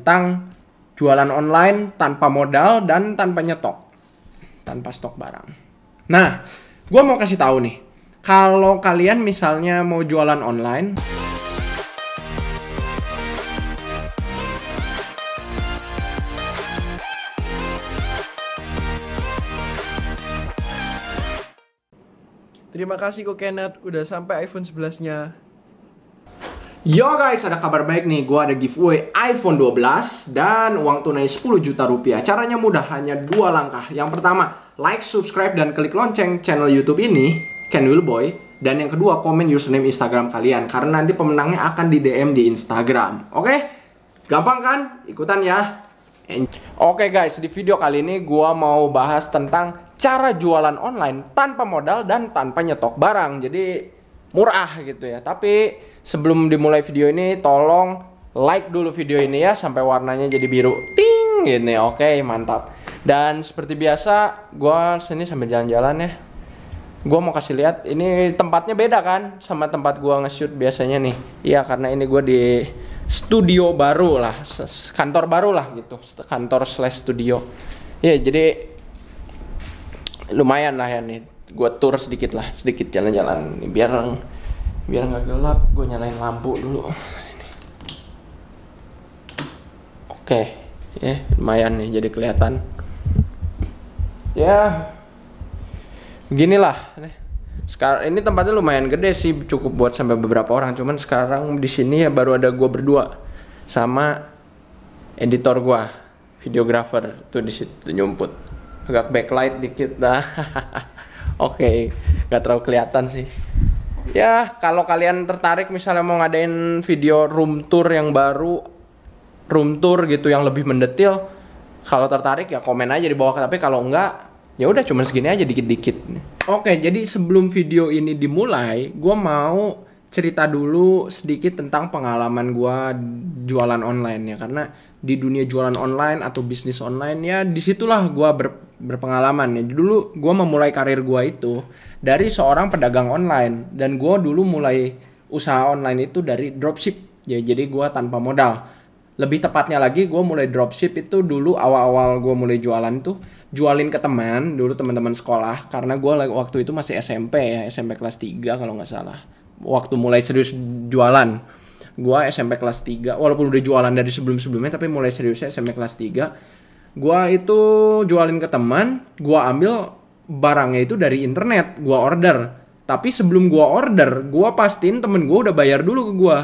tentang jualan online tanpa modal dan tanpa nyetok, tanpa stok barang. Nah, gue mau kasih tahu nih, kalau kalian misalnya mau jualan online, Terima kasih kok Kenneth udah sampai iPhone 11-nya. Yo guys, ada kabar baik nih. Gua ada giveaway iPhone 12 dan uang tunai 10 juta rupiah. Caranya mudah, hanya dua langkah. Yang pertama, like, subscribe, dan klik lonceng channel YouTube ini, Ken Boy. Dan yang kedua, komen username Instagram kalian. Karena nanti pemenangnya akan di DM di Instagram. Oke? Okay? Gampang kan? Ikutan ya. Oke okay guys, di video kali ini gua mau bahas tentang cara jualan online tanpa modal dan tanpa nyetok barang. Jadi murah gitu ya. Tapi sebelum dimulai video ini tolong like dulu video ini ya sampai warnanya jadi biru ting gini oke mantap dan seperti biasa gue sini sambil jalan-jalan ya gue mau kasih lihat ini tempatnya beda kan sama tempat gue nge-shoot biasanya nih iya karena ini gue di studio baru lah kantor baru lah gitu kantor slash studio ya jadi lumayan lah ya nih gue tour sedikit lah sedikit jalan-jalan biar biar nggak gelap gue nyalain lampu dulu oke ya yeah, lumayan nih jadi kelihatan ya yeah. beginilah sekarang ini tempatnya lumayan gede sih cukup buat sampai beberapa orang cuman sekarang di sini ya baru ada gue berdua sama editor gue videographer tuh di situ nyumput agak backlight dikit dah oke okay. nggak terlalu kelihatan sih ya kalau kalian tertarik misalnya mau ngadain video room tour yang baru room tour gitu yang lebih mendetil kalau tertarik ya komen aja di bawah tapi kalau enggak ya udah cuman segini aja dikit-dikit oke jadi sebelum video ini dimulai gue mau cerita dulu sedikit tentang pengalaman gue jualan online ya karena di dunia jualan online atau bisnis online ya disitulah gue ber, berpengalaman ya dulu gue memulai karir gue itu dari seorang pedagang online dan gue dulu mulai usaha online itu dari dropship ya jadi gue tanpa modal lebih tepatnya lagi gue mulai dropship itu dulu awal-awal gue mulai jualan tuh jualin ke teman dulu teman-teman sekolah karena gue waktu itu masih SMP ya SMP kelas 3 kalau nggak salah waktu mulai serius jualan gua SMP kelas 3 walaupun udah jualan dari sebelum-sebelumnya tapi mulai seriusnya SMP kelas 3 gua itu jualin ke teman gua ambil barangnya itu dari internet gua order tapi sebelum gua order gua pastiin temen gua udah bayar dulu ke gua,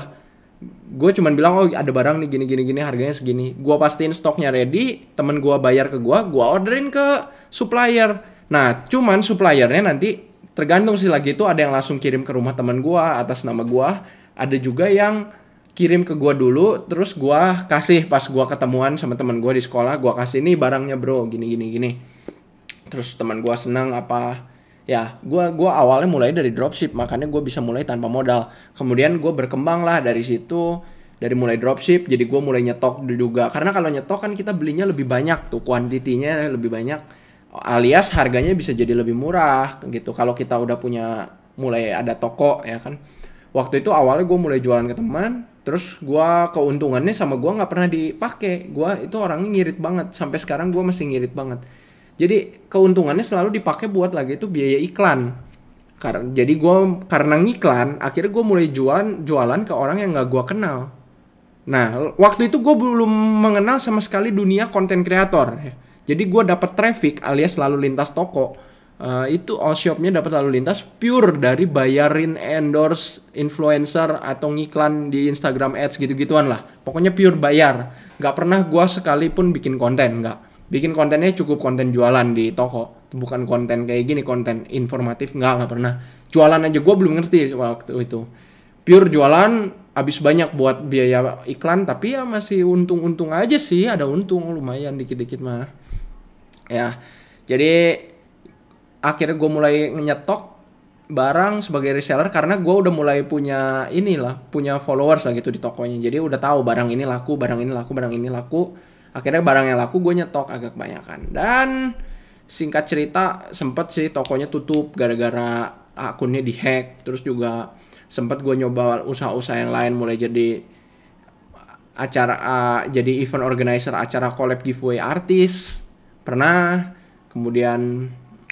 gue cuman bilang oh ada barang nih gini gini gini harganya segini gua pastiin stoknya ready temen gua bayar ke gua, gua orderin ke supplier nah cuman suppliernya nanti tergantung sih lagi itu ada yang langsung kirim ke rumah teman gua atas nama gua, ada juga yang kirim ke gua dulu terus gua kasih pas gua ketemuan sama teman gua di sekolah, gua kasih nih barangnya bro, gini gini gini. Terus teman gua senang apa ya gue gua awalnya mulai dari dropship makanya gue bisa mulai tanpa modal kemudian gue berkembang lah dari situ dari mulai dropship jadi gue mulai nyetok juga karena kalau nyetok kan kita belinya lebih banyak tuh kuantitinya lebih banyak alias harganya bisa jadi lebih murah gitu kalau kita udah punya mulai ada toko ya kan waktu itu awalnya gue mulai jualan ke teman terus gue keuntungannya sama gue nggak pernah dipakai gue itu orangnya ngirit banget sampai sekarang gue masih ngirit banget jadi keuntungannya selalu dipakai buat lagi itu biaya iklan karena jadi gue karena ngiklan akhirnya gue mulai jualan jualan ke orang yang nggak gue kenal nah waktu itu gue belum mengenal sama sekali dunia konten kreator ya. Jadi gue dapat traffic alias lalu lintas toko. Uh, itu all shopnya dapat lalu lintas pure dari bayarin endorse influencer atau ngiklan di Instagram ads gitu-gituan lah. Pokoknya pure bayar. Gak pernah gue sekalipun bikin konten, gak. Bikin kontennya cukup konten jualan di toko. Bukan konten kayak gini, konten informatif, nggak nggak pernah. Jualan aja, gue belum ngerti waktu itu. Pure jualan, habis banyak buat biaya iklan tapi ya masih untung-untung aja sih ada untung lumayan dikit-dikit mah ya jadi akhirnya gue mulai nyetok barang sebagai reseller karena gue udah mulai punya inilah punya followers lah gitu di tokonya jadi udah tahu barang ini laku barang ini laku barang ini laku akhirnya barang yang laku gue nyetok agak kebanyakan dan singkat cerita sempet sih tokonya tutup gara-gara akunnya dihack terus juga sempet gue nyoba usaha-usaha yang lain mulai jadi acara uh, jadi event organizer acara collab giveaway artis pernah kemudian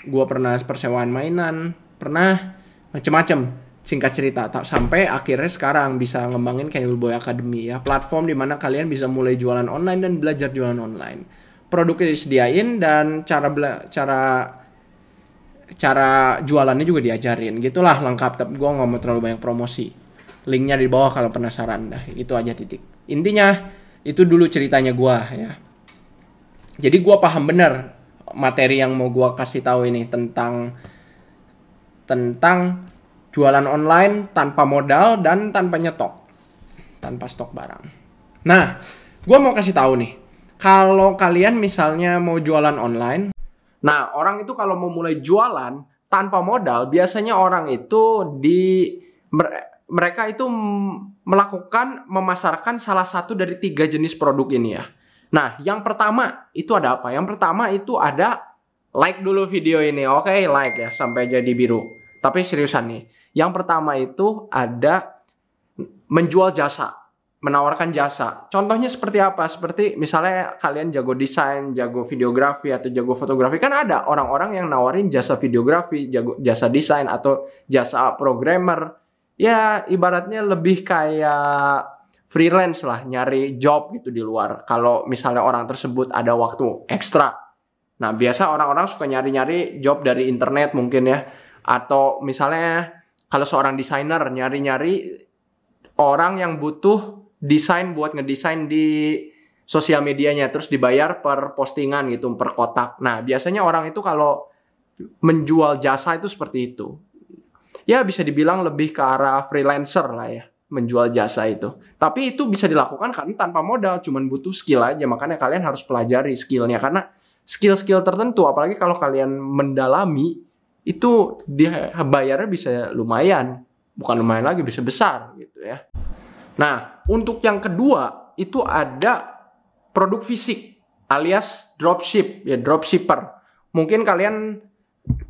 gue pernah persewaan mainan pernah macem-macem singkat cerita tak sampai akhirnya sekarang bisa ngembangin Kenil Boy Academy ya platform dimana kalian bisa mulai jualan online dan belajar jualan online produknya disediain dan cara bela cara cara jualannya juga diajarin gitulah lengkap tapi gue nggak mau terlalu banyak promosi linknya di bawah kalau penasaran dah itu aja titik intinya itu dulu ceritanya gue ya jadi gue paham bener materi yang mau gue kasih tahu ini tentang tentang jualan online tanpa modal dan tanpa nyetok, tanpa stok barang. Nah, gue mau kasih tahu nih, kalau kalian misalnya mau jualan online, nah orang itu kalau mau mulai jualan tanpa modal, biasanya orang itu di mereka itu melakukan memasarkan salah satu dari tiga jenis produk ini ya. Nah, yang pertama itu ada apa? Yang pertama itu ada like dulu video ini. Oke, okay, like ya sampai jadi biru. Tapi seriusan nih. Yang pertama itu ada menjual jasa menawarkan jasa. Contohnya seperti apa? Seperti misalnya kalian jago desain, jago videografi atau jago fotografi. Kan ada orang-orang yang nawarin jasa videografi, jago jasa desain atau jasa programmer. Ya ibaratnya lebih kayak freelance lah, nyari job gitu di luar. Kalau misalnya orang tersebut ada waktu ekstra. Nah, biasa orang-orang suka nyari-nyari job dari internet mungkin ya. Atau misalnya kalau seorang desainer nyari-nyari orang yang butuh desain buat ngedesain di sosial medianya terus dibayar per postingan gitu, per kotak. Nah, biasanya orang itu kalau menjual jasa itu seperti itu. Ya bisa dibilang lebih ke arah freelancer lah ya menjual jasa itu. Tapi itu bisa dilakukan karena tanpa modal, cuman butuh skill aja. Makanya kalian harus pelajari skillnya karena skill-skill tertentu, apalagi kalau kalian mendalami itu dia bayarnya bisa lumayan, bukan lumayan lagi bisa besar gitu ya. Nah, untuk yang kedua itu ada produk fisik alias dropship ya dropshipper. Mungkin kalian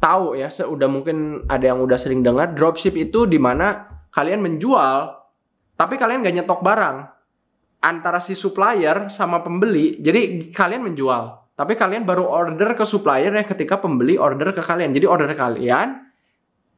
tahu ya, sudah mungkin ada yang udah sering dengar dropship itu di mana kalian menjual tapi kalian gak nyetok barang antara si supplier sama pembeli jadi kalian menjual tapi kalian baru order ke supplier ya ketika pembeli order ke kalian jadi order kalian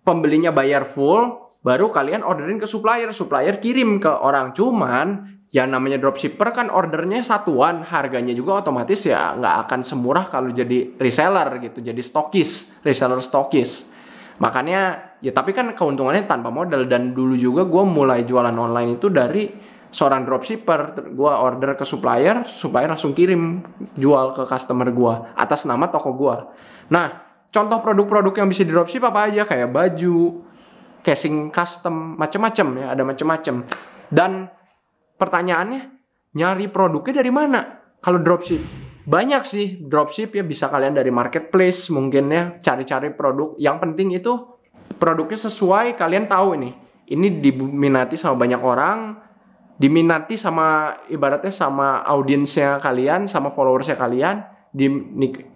pembelinya bayar full baru kalian orderin ke supplier supplier kirim ke orang cuman yang namanya dropshipper kan ordernya satuan harganya juga otomatis ya nggak akan semurah kalau jadi reseller gitu jadi stokis reseller stokis Makanya ya tapi kan keuntungannya tanpa modal dan dulu juga gue mulai jualan online itu dari seorang dropshipper gue order ke supplier supplier langsung kirim jual ke customer gue atas nama toko gue nah contoh produk-produk yang bisa di dropship apa aja kayak baju casing custom macem-macem ya ada macem-macem dan pertanyaannya nyari produknya dari mana kalau dropship banyak sih dropship ya bisa kalian dari marketplace mungkin ya cari-cari produk yang penting itu produknya sesuai kalian tahu ini ini diminati sama banyak orang diminati sama ibaratnya sama audiensnya kalian sama followersnya kalian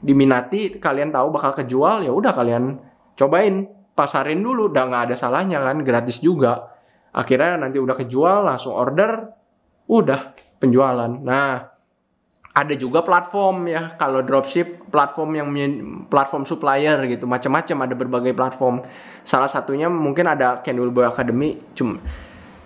diminati kalian tahu bakal kejual ya udah kalian cobain pasarin dulu udah nggak ada salahnya kan gratis juga akhirnya nanti udah kejual langsung order udah penjualan nah ada juga platform ya kalau dropship platform yang platform supplier gitu macam-macam ada berbagai platform salah satunya mungkin ada Candle Boy Academy cuma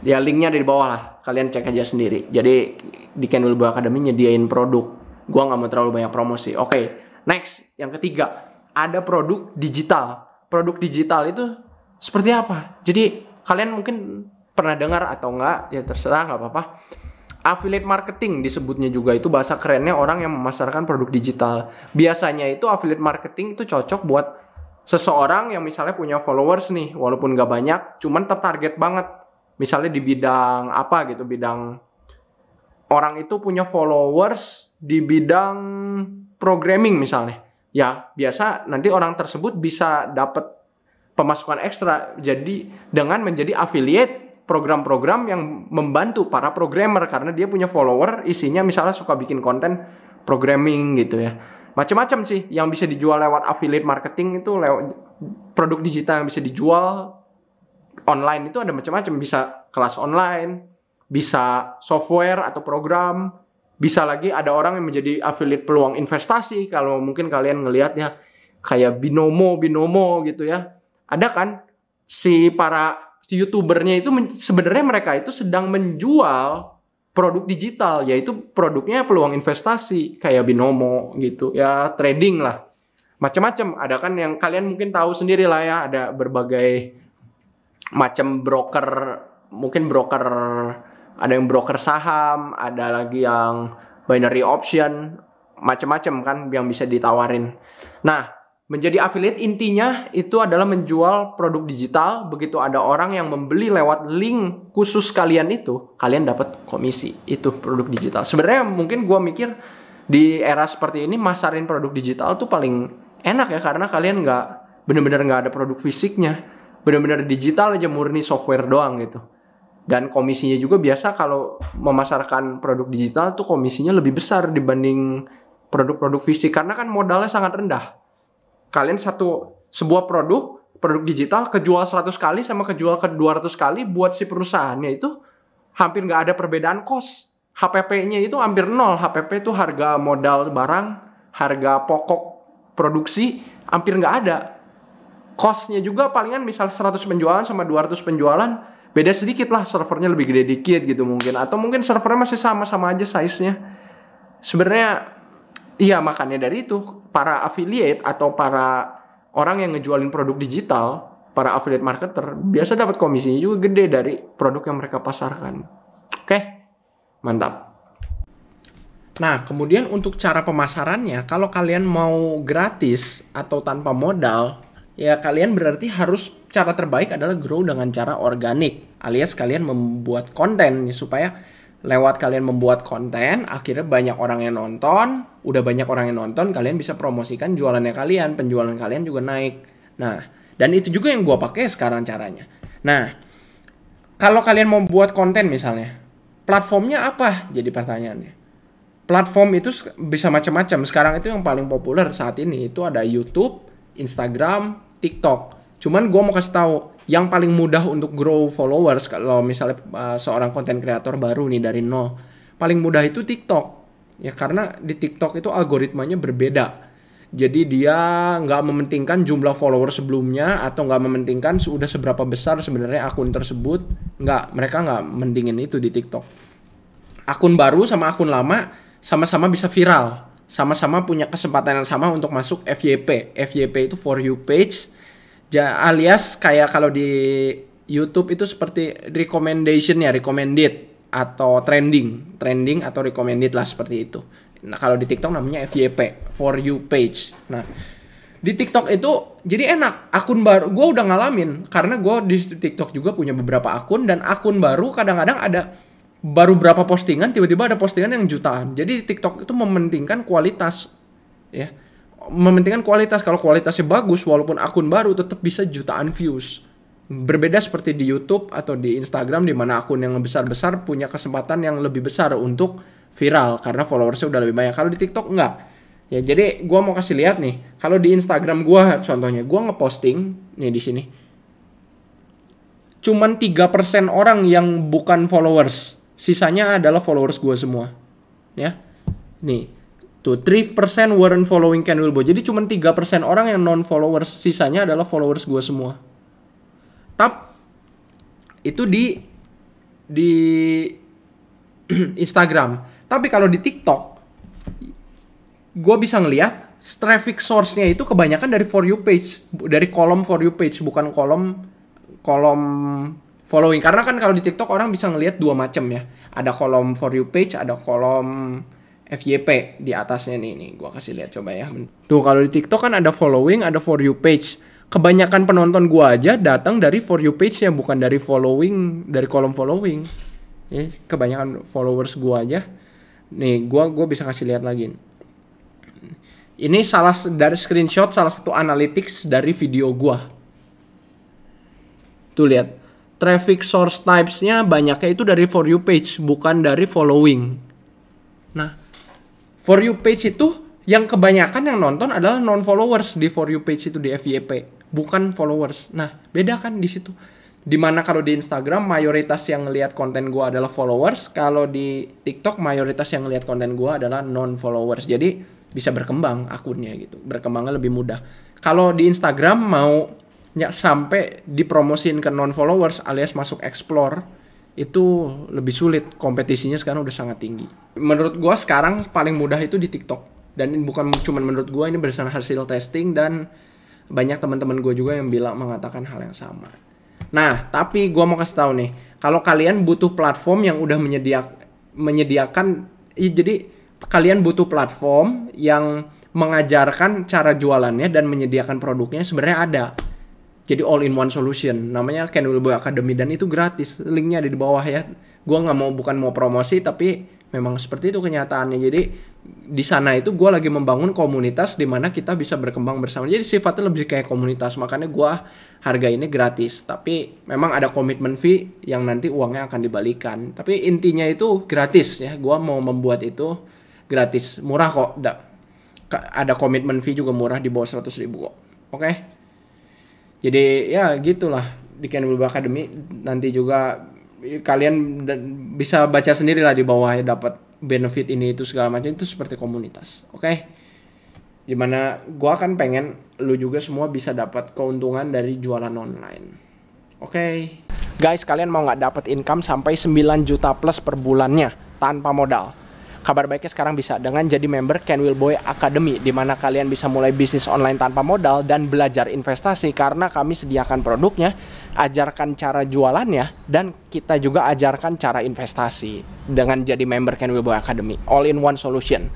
ya linknya ada di bawah lah kalian cek aja sendiri jadi di Candle Boy Academy nyediain produk gua nggak mau terlalu banyak promosi oke okay, next yang ketiga ada produk digital produk digital itu seperti apa jadi kalian mungkin pernah dengar atau enggak ya terserah nggak apa-apa affiliate marketing disebutnya juga itu bahasa kerennya orang yang memasarkan produk digital. Biasanya itu affiliate marketing itu cocok buat seseorang yang misalnya punya followers nih, walaupun gak banyak, cuman tertarget banget. Misalnya di bidang apa gitu, bidang orang itu punya followers di bidang programming misalnya. Ya, biasa nanti orang tersebut bisa dapat pemasukan ekstra. Jadi dengan menjadi affiliate program-program yang membantu para programmer karena dia punya follower isinya misalnya suka bikin konten programming gitu ya macam-macam sih yang bisa dijual lewat affiliate marketing itu lewat produk digital yang bisa dijual online itu ada macam-macam bisa kelas online bisa software atau program bisa lagi ada orang yang menjadi affiliate peluang investasi kalau mungkin kalian ngelihat ya kayak binomo binomo gitu ya ada kan si para youtubernya itu sebenarnya mereka itu sedang menjual produk digital yaitu produknya peluang investasi kayak binomo gitu ya trading lah macam-macam ada kan yang kalian mungkin tahu sendiri lah ya ada berbagai macam broker mungkin broker ada yang broker saham ada lagi yang binary option macam-macam kan yang bisa ditawarin nah Menjadi affiliate intinya itu adalah menjual produk digital. Begitu ada orang yang membeli lewat link khusus kalian itu, kalian dapat komisi. Itu produk digital. Sebenarnya mungkin gue mikir di era seperti ini masarin produk digital tuh paling enak ya karena kalian nggak benar-benar nggak ada produk fisiknya, benar-benar digital aja murni software doang gitu. Dan komisinya juga biasa kalau memasarkan produk digital tuh komisinya lebih besar dibanding produk-produk fisik karena kan modalnya sangat rendah kalian satu sebuah produk produk digital kejual 100 kali sama kejual ke 200 kali buat si perusahaannya itu hampir nggak ada perbedaan cost. HPP-nya itu hampir nol. HPP itu harga modal barang, harga pokok produksi hampir nggak ada. Costnya juga palingan misal 100 penjualan sama 200 penjualan beda sedikit lah servernya lebih gede dikit gitu mungkin atau mungkin servernya masih sama-sama aja size-nya. Sebenarnya Iya, makanya dari itu para affiliate atau para orang yang ngejualin produk digital, para affiliate marketer biasa dapat komisinya juga gede dari produk yang mereka pasarkan. Oke. Mantap. Nah, kemudian untuk cara pemasarannya, kalau kalian mau gratis atau tanpa modal, ya kalian berarti harus cara terbaik adalah grow dengan cara organik alias kalian membuat konten supaya lewat kalian membuat konten, akhirnya banyak orang yang nonton, udah banyak orang yang nonton, kalian bisa promosikan jualannya kalian, penjualan kalian juga naik. Nah, dan itu juga yang gue pakai sekarang caranya. Nah, kalau kalian mau buat konten misalnya, platformnya apa? Jadi pertanyaannya. Platform itu bisa macam-macam. Sekarang itu yang paling populer saat ini itu ada YouTube, Instagram, TikTok. Cuman gue mau kasih tahu, yang paling mudah untuk grow followers kalau misalnya uh, seorang konten kreator baru nih dari nol paling mudah itu TikTok ya karena di TikTok itu algoritmanya berbeda jadi dia nggak mementingkan jumlah follower sebelumnya atau nggak mementingkan sudah seberapa besar sebenarnya akun tersebut nggak mereka nggak mendingin itu di TikTok akun baru sama akun lama sama-sama bisa viral sama-sama punya kesempatan yang sama untuk masuk FYP FYP itu for you page ja, alias kayak kalau di YouTube itu seperti recommendation ya recommended atau trending trending atau recommended lah seperti itu nah kalau di TikTok namanya FYP for you page nah di TikTok itu jadi enak akun baru gue udah ngalamin karena gue di TikTok juga punya beberapa akun dan akun baru kadang-kadang ada baru berapa postingan tiba-tiba ada postingan yang jutaan jadi TikTok itu mementingkan kualitas ya mementingkan kualitas. Kalau kualitasnya bagus, walaupun akun baru tetap bisa jutaan views. Berbeda seperti di YouTube atau di Instagram, di mana akun yang besar-besar punya kesempatan yang lebih besar untuk viral karena followersnya udah lebih banyak. Kalau di TikTok enggak. Ya jadi gue mau kasih lihat nih. Kalau di Instagram gue contohnya, gue ngeposting nih di sini. Cuman 3% orang yang bukan followers. Sisanya adalah followers gue semua. Ya. Nih, Tuh, gitu. 3% weren't following Ken Wilbo. Jadi cuma 3% orang yang non-followers, sisanya adalah followers gue semua. Tap, itu di di Instagram. Tapi kalau di TikTok, gue bisa ngeliat traffic source-nya itu kebanyakan dari for you page, dari kolom for you page, bukan kolom kolom following. Karena kan kalau di TikTok orang bisa ngelihat dua macam ya. Ada kolom for you page, ada kolom FYP di atasnya nih nih gue kasih lihat coba ya. Tuh kalau di TikTok kan ada following, ada for you page. Kebanyakan penonton gue aja datang dari for you page-nya bukan dari following, dari kolom following. Ya, kebanyakan followers gue aja. Nih, gue gua bisa kasih lihat lagi. Ini salah dari screenshot salah satu analytics dari video gue Tuh lihat. Traffic source types-nya banyaknya itu dari for you page, bukan dari following. Nah, For you page itu yang kebanyakan yang nonton adalah non followers di for you page itu di FYP, bukan followers. Nah, beda kan di situ. Dimana kalau di Instagram mayoritas yang ngelihat konten gue adalah followers, kalau di TikTok mayoritas yang ngelihat konten gue adalah non followers. Jadi bisa berkembang akunnya gitu, berkembangnya lebih mudah. Kalau di Instagram mau ya, sampai dipromosin ke non followers alias masuk explore, itu lebih sulit. Kompetisinya sekarang udah sangat tinggi. Menurut gue sekarang paling mudah itu di TikTok. Dan ini bukan cuma menurut gue ini berdasarkan hasil testing dan banyak teman-teman gue juga yang bilang mengatakan hal yang sama. Nah, tapi gue mau kasih tahu nih, kalau kalian butuh platform yang udah menyediak, menyediakan, ya jadi kalian butuh platform yang mengajarkan cara jualannya dan menyediakan produknya sebenarnya ada jadi all in one solution namanya Candle Boy Academy dan itu gratis linknya ada di bawah ya gue nggak mau bukan mau promosi tapi memang seperti itu kenyataannya jadi di sana itu gue lagi membangun komunitas di mana kita bisa berkembang bersama jadi sifatnya lebih kayak komunitas makanya gue harga ini gratis tapi memang ada komitmen fee yang nanti uangnya akan dibalikan tapi intinya itu gratis ya gue mau membuat itu gratis murah kok ada komitmen fee juga murah di bawah seratus ribu kok oke okay? jadi ya gitulah di Ken Wilber Academy nanti juga kalian bisa baca sendiri lah di bawah ya, dapat benefit ini itu segala macam itu seperti komunitas oke okay? dimana gua akan pengen lu juga semua bisa dapat keuntungan dari jualan online oke okay? guys kalian mau nggak dapat income sampai 9 juta plus per bulannya tanpa modal Kabar baiknya sekarang bisa dengan jadi member Ken Boy Academy di mana kalian bisa mulai bisnis online tanpa modal dan belajar investasi karena kami sediakan produknya, ajarkan cara jualannya dan kita juga ajarkan cara investasi dengan jadi member Ken Boy Academy. All in one solution.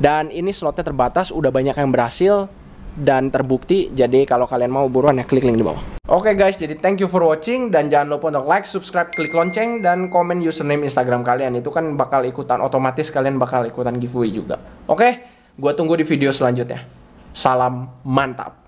Dan ini slotnya terbatas, udah banyak yang berhasil dan terbukti. Jadi kalau kalian mau buruan ya klik link di bawah. Oke okay guys, jadi thank you for watching dan jangan lupa untuk like, subscribe, klik lonceng dan komen username Instagram kalian. Itu kan bakal ikutan otomatis kalian bakal ikutan giveaway juga. Oke, okay? gua tunggu di video selanjutnya. Salam mantap.